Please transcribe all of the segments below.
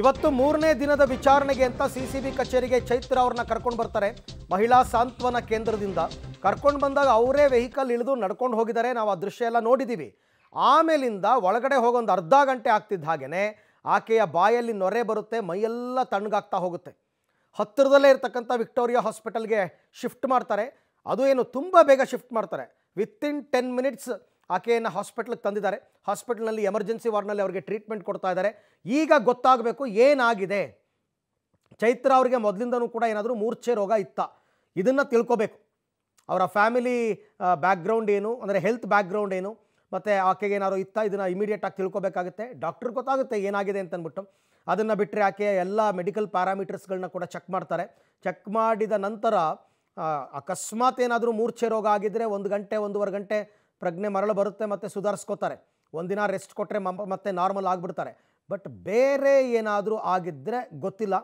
ಇವತ್ತು ಮೂರನೇ ದಿನದ ವಿಚಾರಣೆಗೆ ಅಂತ ಸಿ ಸಿ ಬಿ ಕಚೇರಿಗೆ ಚೈತ್ರ ಅವ್ರನ್ನ ಕರ್ಕೊಂಡು ಬರ್ತಾರೆ ಮಹಿಳಾ ಸಾಂತ್ವನ ಕೇಂದ್ರದಿಂದ ಕರ್ಕೊಂಡು ಬಂದಾಗ ಅವರೇ ವೆಹಿಕಲ್ ಇಳಿದು ನಡ್ಕೊಂಡು ಹೋಗಿದ್ದಾರೆ ನಾವು ಆ ದೃಶ್ಯ ಎಲ್ಲ ನೋಡಿದ್ದೀವಿ ಆಮೇಲಿಂದ ಒಳಗಡೆ ಹೋಗೊಂದು ಅರ್ಧ ಗಂಟೆ ಆಗ್ತಿದ್ದ ಹಾಗೆಯೇ ಆಕೆಯ ಬಾಯಲ್ಲಿ ನೊರೆ ಬರುತ್ತೆ ಮೈಯೆಲ್ಲ ತಣ್ಣಗಾಗ್ತಾ ಹೋಗುತ್ತೆ ಹತ್ತಿರದಲ್ಲೇ ಇರತಕ್ಕಂಥ ವಿಕ್ಟೋರಿಯಾ ಹಾಸ್ಪಿಟಲ್ಗೆ ಶಿಫ್ಟ್ ಮಾಡ್ತಾರೆ ಅದು ಏನು ತುಂಬ ಬೇಗ ಶಿಫ್ಟ್ ಮಾಡ್ತಾರೆ ವಿತ್ ಇನ್ ಟೆನ್ ಮಿನಿಟ್ಸ್ ಆಕೆಯನ್ನು ಹಾಸ್ಪಿಟ್ಲಿಗೆ ತಂದಿದ್ದಾರೆ ಹಾಸ್ಪಿಟ್ಲ್ನಲ್ಲಿ ಎಮರ್ಜೆನ್ಸಿ ವಾರ್ಡ್ನಲ್ಲಿ ಅವರಿಗೆ ಟ್ರೀಟ್ಮೆಂಟ್ ಕೊಡ್ತಾ ಇದ್ದಾರೆ ಈಗ ಗೊತ್ತಾಗಬೇಕು ಏನಾಗಿದೆ ಚೈತ್ರ ಅವರಿಗೆ ಮೊದಲಿಂದನೂ ಕೂಡ ಏನಾದರೂ ಮೂರ್ಛೆ ರೋಗ ಇತ್ತ ಇದನ್ನು ತಿಳ್ಕೋಬೇಕು ಅವರ ಫ್ಯಾಮಿಲಿ ಬ್ಯಾಕ್ಗ್ರೌಂಡ್ ಏನು ಅಂದರೆ ಹೆಲ್ತ್ ಬ್ಯಾಕ್ಗ್ರೌಂಡ್ ಏನು ಮತ್ತು ಆಕೆಗೆ ಏನಾದ್ರು ಇತ್ತ ಇದನ್ನು ಇಮಿಡಿಯೇಟಾಗಿ ತಿಳ್ಕೊಬೇಕಾಗುತ್ತೆ ಡಾಕ್ಟ್ರಿಗೆ ಗೊತ್ತಾಗುತ್ತೆ ಏನಾಗಿದೆ ಅಂತಂದ್ಬಿಟ್ಟು ಅದನ್ನು ಬಿಟ್ಟರೆ ಆಕೆ ಎಲ್ಲ ಮೆಡಿಕಲ್ ಪ್ಯಾರಾಮೀಟರ್ಸ್ಗಳನ್ನ ಕೂಡ ಚೆಕ್ ಮಾಡ್ತಾರೆ ಚೆಕ್ ಮಾಡಿದ ನಂತರ ಅಕಸ್ಮಾತ್ ಏನಾದರೂ ಮೂರ್ಛೆ ರೋಗ ಆಗಿದ್ದರೆ ಒಂದು ಗಂಟೆ ಒಂದೂವರೆ ಗಂಟೆ ಪ್ರಜ್ಞೆ ಮರಳು ಬರುತ್ತೆ ಮತ್ತು ಸುಧಾರಿಸ್ಕೋತಾರೆ ಒಂದಿನ ರೆಸ್ಟ್ ಕೊಟ್ಟರೆ ಮತ್ತೆ ನಾರ್ಮಲ್ ಆಗಿಬಿಡ್ತಾರೆ ಬಟ್ ಬೇರೆ ಏನಾದರೂ ಆಗಿದ್ದರೆ ಗೊತ್ತಿಲ್ಲ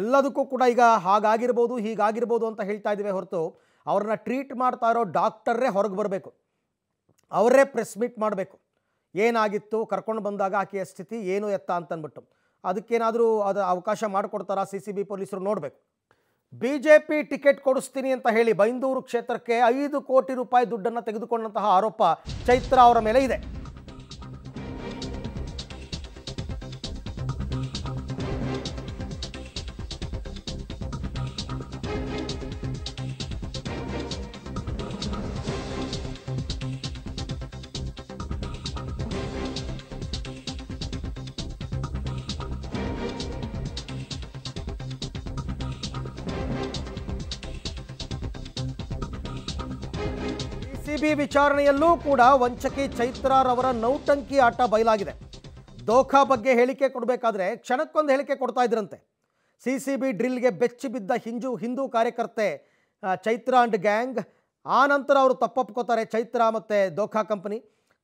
ಎಲ್ಲದಕ್ಕೂ ಕೂಡ ಈಗ ಹಾಗಾಗಿರ್ಬೋದು ಹೀಗಾಗಿರ್ಬೋದು ಅಂತ ಹೇಳ್ತಾ ಇದ್ದೀವಿ ಹೊರತು ಅವ್ರನ್ನ ಟ್ರೀಟ್ ಮಾಡ್ತಾ ಇರೋ ಡಾಕ್ಟರೇ ಹೊರಗೆ ಬರಬೇಕು ಅವರೇ ಪ್ರೆಸ್ ಮೀಟ್ ಮಾಡಬೇಕು ಏನಾಗಿತ್ತು ಕರ್ಕೊಂಡು ಬಂದಾಗ ಆಕೆಯ ಸ್ಥಿತಿ ಏನು ಎತ್ತ ಅಂತಂದ್ಬಿಟ್ಟು ಅದಕ್ಕೇನಾದರೂ ಅದು ಅವಕಾಶ ಮಾಡಿಕೊಡ್ತಾರಾ ಸಿ ಸಿ ಬಿ ಪೊಲೀಸರು ನೋಡಬೇಕು ಬಿ ಜೆ ಪಿ ಟಿಕೆಟ್ ಕೊಡಿಸ್ತೀನಿ ಅಂತ ಹೇಳಿ ಬೈಂದೂರು ಕ್ಷೇತ್ರಕ್ಕೆ ಐದು ಕೋಟಿ ರೂಪಾಯಿ ದುಡ್ಡನ್ನು ತೆಗೆದುಕೊಂಡಂತಹ ಆರೋಪ ಚೈತ್ರಾ ಅವರ ಮೇಲೆ ಇದೆ ಬಿ ವಿಚಾರಣೆಯಲ್ಲೂ ಕೂಡ ವಂಚಕಿ ಚೈತ್ರಾರವರ ನೌಟಂಕಿ ಆಟ ಬಯಲಾಗಿದೆ ದೋಖಾ ಬಗ್ಗೆ ಹೇಳಿಕೆ ಕೊಡಬೇಕಾದ್ರೆ ಕ್ಷಣಕ್ಕೊಂದು ಹೇಳಿಕೆ ಕೊಡ್ತಾ ಇದ್ರಂತೆ ಸಿ ಸಿ ಬಿ ಡ್ರಿಲ್ಗೆ ಬೆಚ್ಚಿ ಬಿದ್ದ ಹಿಂಜು ಹಿಂದೂ ಕಾರ್ಯಕರ್ತೆ ಚೈತ್ರ ಅಂಡ್ ಗ್ಯಾಂಗ್ ಆ ನಂತರ ಅವರು ತಪ್ಪೊಪ್ಕೋತಾರೆ ಚೈತ್ರ ಮತ್ತು ದೋಖಾ ಕಂಪನಿ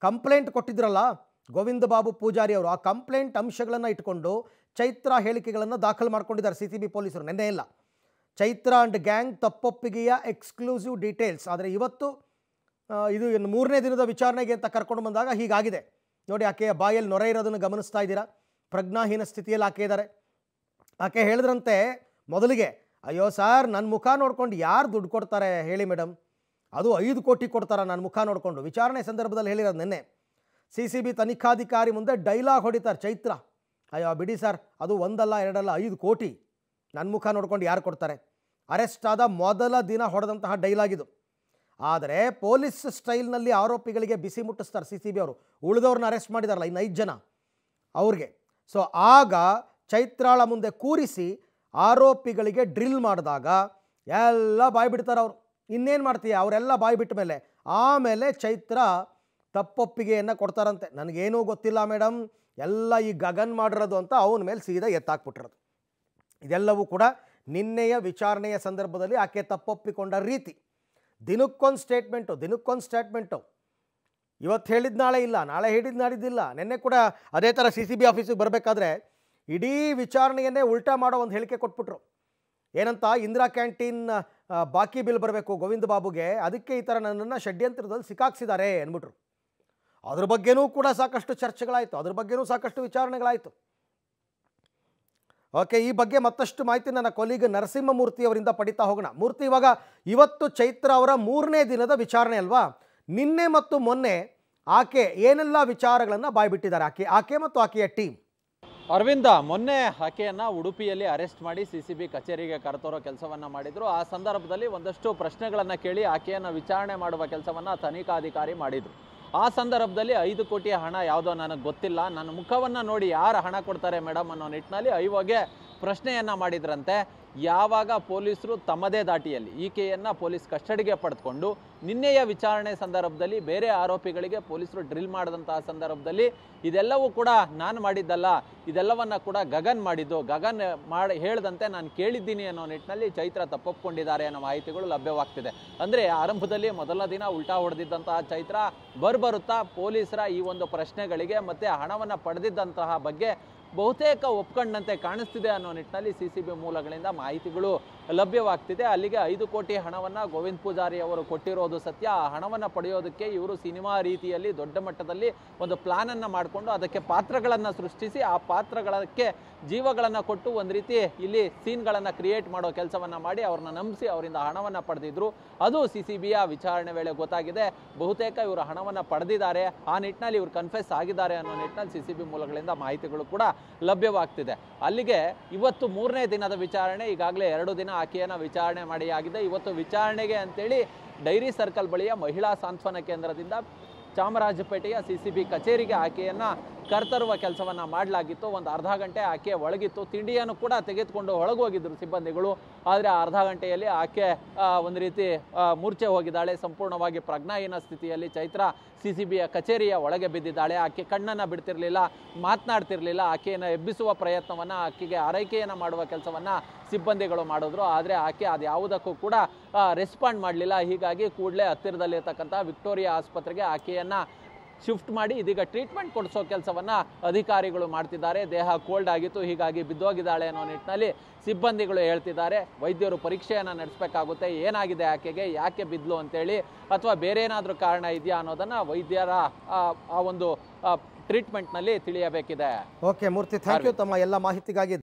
ಕಂಪ್ಲೇಂಟ್ ಕೊಟ್ಟಿದ್ರಲ್ಲ ಗೋವಿಂದ ಬಾಬು ಪೂಜಾರಿ ಅವರು ಆ ಕಂಪ್ಲೇಂಟ್ ಅಂಶಗಳನ್ನು ಇಟ್ಕೊಂಡು ಚೈತ್ರ ಹೇಳಿಕೆಗಳನ್ನು ದಾಖಲು ಮಾಡ್ಕೊಂಡಿದ್ದಾರೆ ಸಿ ಬಿ ಪೊಲೀಸರು ನಿನ್ನೆ ಇಲ್ಲ ಚೈತ್ರ ಅಂಡ್ ಗ್ಯಾಂಗ್ ತಪ್ಪೊಪ್ಪಿಗೆಯ ಎಕ್ಸ್ಕ್ಲೂಸಿವ್ ಡೀಟೇಲ್ಸ್ ಆದರೆ ಇವತ್ತು ಇದು ಇನ್ನು ಮೂರನೇ ದಿನದ ವಿಚಾರಣೆಗೆ ಅಂತ ಕರ್ಕೊಂಡು ಬಂದಾಗ ಹೀಗಾಗಿದೆ ನೋಡಿ ಆಕೆಯ ಬಾಯಲ್ಲಿ ನೊರೆ ಇರೋದನ್ನು ಗಮನಿಸ್ತಾ ಇದ್ದೀರಾ ಪ್ರಜ್ಞಾಹೀನ ಸ್ಥಿತಿಯಲ್ಲಿ ಆಕೆ ಇದ್ದಾರೆ ಆಕೆ ಹೇಳಿದ್ರಂತೆ ಮೊದಲಿಗೆ ಅಯ್ಯೋ ಸರ್ ನನ್ನ ಮುಖ ನೋಡ್ಕೊಂಡು ಯಾರು ದುಡ್ಡು ಕೊಡ್ತಾರೆ ಹೇಳಿ ಮೇಡಮ್ ಅದು ಐದು ಕೋಟಿ ಕೊಡ್ತಾರ ನನ್ನ ಮುಖ ನೋಡಿಕೊಂಡು ವಿಚಾರಣೆ ಸಂದರ್ಭದಲ್ಲಿ ಹೇಳಿರೋದು ನಿನ್ನೆ ಸಿ ಸಿ ಬಿ ತನಿಖಾಧಿಕಾರಿ ಮುಂದೆ ಡೈಲಾಗ್ ಹೊಡಿತಾರೆ ಚೈತ್ರ ಅಯ್ಯೋ ಬಿಡಿ ಸರ್ ಅದು ಒಂದಲ್ಲ ಎರಡಲ್ಲ ಐದು ಕೋಟಿ ನನ್ನ ಮುಖ ನೋಡ್ಕೊಂಡು ಯಾರು ಕೊಡ್ತಾರೆ ಅರೆಸ್ಟ್ ಆದ ಮೊದಲ ದಿನ ಹೊಡೆದಂತಹ ಡೈಲಾಗ್ ಇದು ಆದರೆ ಪೊಲೀಸ್ ಸ್ಟೈಲ್ನಲ್ಲಿ ಆರೋಪಿಗಳಿಗೆ ಬಿಸಿ ಮುಟ್ಟಿಸ್ತಾರೆ ಸಿ ಸಿ ಬಿ ಅವರು ಉಳಿದವ್ರನ್ನ ಅರೆಸ್ಟ್ ಮಾಡಿದಾರಲ್ಲ ಇನ್ನು ಐದು ಜನ ಅವ್ರಿಗೆ ಸೊ ಆಗ ಚೈತ್ರಾಳ ಮುಂದೆ ಕೂರಿಸಿ ಆರೋಪಿಗಳಿಗೆ ಡ್ರಿಲ್ ಮಾಡಿದಾಗ ಎಲ್ಲ ಬಾಯಿ ಬಿಡ್ತಾರೆ ಅವರು ಇನ್ನೇನು ಮಾಡ್ತೀಯ ಅವರೆಲ್ಲ ಬಾಯಿ ಬಿಟ್ಟ ಮೇಲೆ ಆಮೇಲೆ ಚೈತ್ರ ತಪ್ಪೊಪ್ಪಿಗೆಯನ್ನು ಕೊಡ್ತಾರಂತೆ ನನಗೇನೂ ಗೊತ್ತಿಲ್ಲ ಮೇಡಮ್ ಎಲ್ಲ ಈ ಗಗನ್ ಮಾಡಿರೋದು ಅಂತ ಅವನ ಮೇಲೆ ಸೀದಾ ಎತ್ತಾಕ್ಬಿಟ್ಟಿರೋದು ಇದೆಲ್ಲವೂ ಕೂಡ ನಿನ್ನೆಯ ವಿಚಾರಣೆಯ ಸಂದರ್ಭದಲ್ಲಿ ಆಕೆ ತಪ್ಪೊಪ್ಪಿಕೊಂಡ ರೀತಿ ದಿನಕ್ಕೊಂದು ಸ್ಟೇಟ್ಮೆಂಟು ದಿನಕ್ಕೊಂದು ಸ್ಟೇಟ್ಮೆಂಟು ಇವತ್ತು ಹೇಳಿದ ನಾಳೆ ಇಲ್ಲ ನಾಳೆ ಹೇಳಿದ ನಾಡಿದ್ದಿಲ್ಲ ನಿನ್ನೆ ಕೂಡ ಅದೇ ಥರ ಸಿ ಸಿ ಬಿ ಆಫೀಸಿಗೆ ಬರಬೇಕಾದ್ರೆ ಇಡೀ ವಿಚಾರಣೆಯನ್ನೇ ಉಲ್ಟಾ ಮಾಡೋ ಒಂದು ಹೇಳಿಕೆ ಕೊಟ್ಬಿಟ್ರು ಏನಂತ ಇಂದಿರಾ ಕ್ಯಾಂಟೀನ್ ಬಾಕಿ ಬಿಲ್ ಬರಬೇಕು ಗೋವಿಂದ ಬಾಬುಗೆ ಅದಕ್ಕೆ ಈ ಥರ ನನ್ನನ್ನು ಷಡ್ಯಂತ್ರದಲ್ಲಿ ಸಿಕ್ಕಾಕ್ಸಿದ್ದಾರೆ ಅಂದ್ಬಿಟ್ರು ಅದ್ರ ಬಗ್ಗೆನೂ ಕೂಡ ಸಾಕಷ್ಟು ಚರ್ಚೆಗಳಾಯಿತು ಅದ್ರ ಬಗ್ಗೆನೂ ಸಾಕಷ್ಟು ವಿಚಾರಣೆಗಳಾಯಿತು ಓಕೆ ಈ ಬಗ್ಗೆ ಮತ್ತಷ್ಟು ಮಾಹಿತಿ ನನ್ನ ಕೊಲೀಗ್ ನರಸಿಂಹಮೂರ್ತಿ ಅವರಿಂದ ಪಡಿತಾ ಹೋಗೋಣ ಮೂರ್ತಿ ಇವಾಗ ಇವತ್ತು ಚೈತ್ರ ಅವರ ಮೂರನೇ ದಿನದ ವಿಚಾರಣೆ ಅಲ್ವಾ ನಿನ್ನೆ ಮತ್ತು ಮೊನ್ನೆ ಆಕೆ ಏನೆಲ್ಲ ವಿಚಾರಗಳನ್ನು ಬಾಯ್ಬಿಟ್ಟಿದ್ದಾರೆ ಆಕೆ ಆಕೆ ಮತ್ತು ಆಕೆಯ ಟೀಮ್ ಅರವಿಂದ ಮೊನ್ನೆ ಆಕೆಯನ್ನು ಉಡುಪಿಯಲ್ಲಿ ಅರೆಸ್ಟ್ ಮಾಡಿ ಸಿ ಸಿ ಬಿ ಕಚೇರಿಗೆ ಕರೆತರೋ ಕೆಲಸವನ್ನು ಮಾಡಿದರು ಆ ಸಂದರ್ಭದಲ್ಲಿ ಒಂದಷ್ಟು ಪ್ರಶ್ನೆಗಳನ್ನು ಕೇಳಿ ಆಕೆಯನ್ನು ವಿಚಾರಣೆ ಮಾಡುವ ಕೆಲಸವನ್ನು ತನಿಖಾಧಿಕಾರಿ ಮಾಡಿದರು ಆ ಸಂದರ್ಭದಲ್ಲಿ ಐದು ಕೋಟಿಯ ಹಣ ಯಾವುದೋ ನನಗೆ ಗೊತ್ತಿಲ್ಲ ನನ್ನ ಮುಖವನ್ನು ನೋಡಿ ಯಾರು ಹಣ ಕೊಡ್ತಾರೆ ಮೇಡಮ್ ಅನ್ನೋ ನಿಟ್ಟಿನಲ್ಲಿ ಐವಾಗೆ ಪ್ರಶ್ನೆಯನ್ನು ಮಾಡಿದ್ರಂತೆ ಯಾವಾಗ ಪೊಲೀಸರು ತಮ್ಮದೇ ದಾಟಿಯಲ್ಲಿ ಈಕೆಯನ್ನು ಪೊಲೀಸ್ ಕಸ್ಟಡಿಗೆ ಪಡೆದುಕೊಂಡು ನಿನ್ನೆಯ ವಿಚಾರಣೆ ಸಂದರ್ಭದಲ್ಲಿ ಬೇರೆ ಆರೋಪಿಗಳಿಗೆ ಪೊಲೀಸರು ಡ್ರಿಲ್ ಮಾಡಿದಂತಹ ಸಂದರ್ಭದಲ್ಲಿ ಇದೆಲ್ಲವೂ ಕೂಡ ನಾನು ಮಾಡಿದ್ದಲ್ಲ ಇದೆಲ್ಲವನ್ನ ಕೂಡ ಗಗನ್ ಮಾಡಿದ್ದು ಗಗನ್ ಮಾಡಿ ಹೇಳದಂತೆ ನಾನು ಕೇಳಿದ್ದೀನಿ ಅನ್ನೋ ನಿಟ್ಟಿನಲ್ಲಿ ಚೈತ್ರ ತಪ್ಪೊಪ್ಪಿಕೊಂಡಿದ್ದಾರೆ ಅನ್ನೋ ಮಾಹಿತಿಗಳು ಲಭ್ಯವಾಗ್ತಿದೆ ಅಂದರೆ ಆರಂಭದಲ್ಲಿ ಮೊದಲ ದಿನ ಉಲ್ಟಾ ಹೊಡೆದಿದ್ದಂತಹ ಚೈತ್ರ ಬರ್ಬರುತ್ತಾ ಪೊಲೀಸರ ಈ ಒಂದು ಪ್ರಶ್ನೆಗಳಿಗೆ ಮತ್ತು ಹಣವನ್ನು ಪಡೆದಿದ್ದಂತಹ ಬಗ್ಗೆ ಬಹುತೇಕ ಒಪ್ಕೊಂಡಂತೆ ಕಾಣಿಸ್ತಿದೆ ಅನ್ನೋ ನಿಟ್ಟಿನಲ್ಲಿ ಸಿ ಸಿ ಬಿ ಮೂಲಗಳಿಂದ ಮಾಹಿತಿಗಳು ಲಭ್ಯವಾಗ್ತಿದೆ ಅಲ್ಲಿಗೆ ಐದು ಕೋಟಿ ಹಣವನ್ನು ಗೋವಿಂದ್ ಪೂಜಾರಿ ಅವರು ಕೊಟ್ಟಿರೋದು ಸತ್ಯ ಆ ಹಣವನ್ನು ಪಡೆಯೋದಕ್ಕೆ ಇವರು ಸಿನಿಮಾ ರೀತಿಯಲ್ಲಿ ದೊಡ್ಡ ಮಟ್ಟದಲ್ಲಿ ಒಂದು ಪ್ಲಾನನ್ನು ಮಾಡಿಕೊಂಡು ಅದಕ್ಕೆ ಪಾತ್ರಗಳನ್ನು ಸೃಷ್ಟಿಸಿ ಆ ಪಾತ್ರಗಳಕ್ಕೆ ಜೀವಗಳನ್ನು ಕೊಟ್ಟು ಒಂದು ರೀತಿ ಇಲ್ಲಿ ಸೀನ್ಗಳನ್ನು ಕ್ರಿಯೇಟ್ ಮಾಡೋ ಕೆಲಸವನ್ನು ಮಾಡಿ ಅವ್ರನ್ನ ನಂಬಿಸಿ ಅವರಿಂದ ಹಣವನ್ನು ಪಡೆದಿದ್ರು ಅದು ಸಿ ಸಿ ಬಿಯ ವಿಚಾರಣೆ ವೇಳೆ ಗೊತ್ತಾಗಿದೆ ಬಹುತೇಕ ಇವರು ಹಣವನ್ನು ಪಡೆದಿದ್ದಾರೆ ಆ ನಿಟ್ಟಿನಲ್ಲಿ ಇವರು ಕನ್ಫೆಸ್ ಆಗಿದ್ದಾರೆ ಅನ್ನೋ ನಿಟ್ಟಿನಲ್ಲಿ ಸಿ ಸಿ ಬಿ ಮೂಲಗಳಿಂದ ಮಾಹಿತಿಗಳು ಕೂಡ ಲಭ್ಯವಾಗ್ತಿದೆ ಅಲ್ಲಿಗೆ ಇವತ್ತು ಮೂರನೇ ದಿನದ ವಿಚಾರಣೆ ಈಗಾಗಲೇ ಎರಡು ದಿನ ಆಕೆಯನ್ನು ವಿಚಾರಣೆ ಮಾಡಿ ಆಗಿದೆ ಇವತ್ತು ವಿಚಾರಣೆಗೆ ಅಂತೇಳಿ ಡೈರಿ ಸರ್ಕಲ್ ಬಳಿಯ ಮಹಿಳಾ ಸಾಂತ್ವನ ಕೇಂದ್ರದಿಂದ ಚಾಮರಾಜಪೇಟೆಯ ಸಿ ಸಿ ಬಿ ಕಚೇರಿಗೆ ಆಕೆಯನ್ನು ಕರ್ತರುವ ಕೆಲಸವನ್ನು ಮಾಡಲಾಗಿತ್ತು ಒಂದು ಅರ್ಧ ಗಂಟೆ ಆಕೆ ಒಳಗಿತ್ತು ತಿಂಡಿಯನ್ನು ಕೂಡ ತೆಗೆದುಕೊಂಡು ಒಳಗೋಗಿದ್ದರು ಸಿಬ್ಬಂದಿಗಳು ಆದರೆ ಆ ಅರ್ಧ ಗಂಟೆಯಲ್ಲಿ ಆಕೆ ಒಂದು ರೀತಿ ಮೂರ್ಛೆ ಹೋಗಿದ್ದಾಳೆ ಸಂಪೂರ್ಣವಾಗಿ ಪ್ರಜ್ಞಾಹೀನ ಸ್ಥಿತಿಯಲ್ಲಿ ಚೈತ್ರ ಸಿ ಸಿ ಬಿಯ ಕಚೇರಿಯ ಒಳಗೆ ಬಿದ್ದಿದ್ದಾಳೆ ಆಕೆ ಕಣ್ಣನ್ನು ಬಿಡ್ತಿರಲಿಲ್ಲ ಮಾತನಾಡ್ತಿರಲಿಲ್ಲ ಆಕೆಯನ್ನು ಎಬ್ಬಿಸುವ ಪ್ರಯತ್ನವನ್ನು ಆಕೆಗೆ ಆರೈಕೆಯನ್ನು ಮಾಡುವ ಕೆಲಸವನ್ನು ಸಿಬ್ಬಂದಿಗಳು ಮಾಡಿದ್ರು ಆದರೆ ಆಕೆ ಅದು ಯಾವುದಕ್ಕೂ ಕೂಡ ರೆಸ್ಪಾಂಡ್ ಮಾಡಲಿಲ್ಲ ಹೀಗಾಗಿ ಕೂಡಲೇ ಹತ್ತಿರದಲ್ಲಿರ್ತಕ್ಕಂಥ ವಿಕ್ಟೋರಿಯಾ ಆಸ್ಪತ್ರೆಗೆ ಆಕೆಯನ್ನು ಶಿಫ್ಟ್ ಮಾಡಿ ಇದೀಗ ಟ್ರೀಟ್ಮೆಂಟ್ ಕೊಡಿಸೋ ಕೆಲಸವನ್ನ ಅಧಿಕಾರಿಗಳು ಮಾಡ್ತಿದ್ದಾರೆ ದೇಹ ಕೋಲ್ಡ್ ಆಗಿತ್ತು ಹೀಗಾಗಿ ಬಿದ್ದೋಗಿದ್ದಾಳೆ ಅನ್ನೋ ನಿಟ್ಟಿನಲ್ಲಿ ಸಿಬ್ಬಂದಿಗಳು ಹೇಳ್ತಿದ್ದಾರೆ ವೈದ್ಯರು ಪರೀಕ್ಷೆಯನ್ನು ನಡೆಸಬೇಕಾಗುತ್ತೆ ಏನಾಗಿದೆ ಆಕೆಗೆ ಯಾಕೆ ಬಿದ್ದಲು ಅಂತೇಳಿ ಅಥವಾ ಬೇರೆ ಏನಾದರೂ ಕಾರಣ ಇದೆಯಾ ಅನ್ನೋದನ್ನು ವೈದ್ಯರ ಆ ಒಂದು ಟ್ರೀಟ್ಮೆಂಟ್ನಲ್ಲಿ ತಿಳಿಯಬೇಕಿದೆ ಓಕೆ ಮೂರ್ತಿ ಥ್ಯಾಂಕ್ ಯು ತಮ್ಮ ಎಲ್ಲ ಮಾಹಿತಿಗಾಗಿ